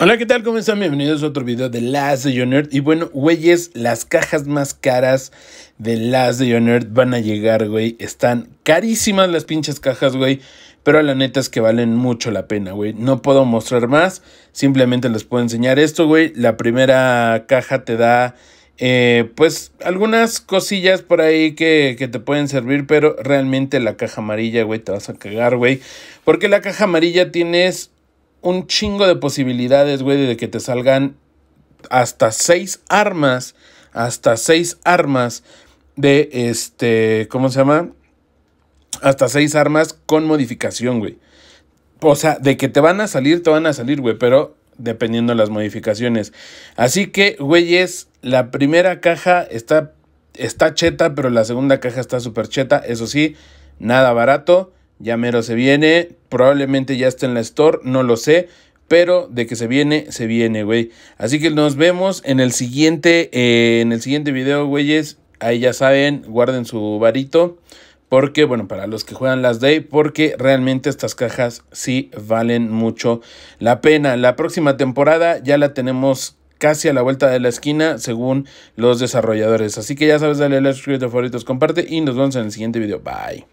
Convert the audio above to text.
Hola, ¿qué tal? ¿Cómo están? Bienvenidos a otro video de Las de on Y bueno, güeyes, las cajas más caras de Las de on van a llegar, güey. Están carísimas las pinches cajas, güey. Pero la neta es que valen mucho la pena, güey. No puedo mostrar más. Simplemente les puedo enseñar esto, güey. La primera caja te da, eh, pues, algunas cosillas por ahí que, que te pueden servir. Pero realmente la caja amarilla, güey, te vas a cagar, güey. Porque la caja amarilla tienes un chingo de posibilidades, güey, de que te salgan hasta seis armas, hasta seis armas de este, ¿cómo se llama? Hasta seis armas con modificación, güey. O sea, de que te van a salir, te van a salir, güey, pero dependiendo de las modificaciones. Así que, güeyes, la primera caja está, está cheta, pero la segunda caja está súper cheta. Eso sí, nada barato. Ya mero se viene, probablemente ya está en la store, no lo sé, pero de que se viene, se viene, güey. Así que nos vemos en el siguiente, eh, en el siguiente video, güeyes. Ahí ya saben, guarden su varito. Porque, bueno, para los que juegan las Day, porque realmente estas cajas sí valen mucho la pena. La próxima temporada ya la tenemos casi a la vuelta de la esquina, según los desarrolladores. Así que ya sabes, dale like, suscríbete, favoritos, comparte y nos vemos en el siguiente video. Bye.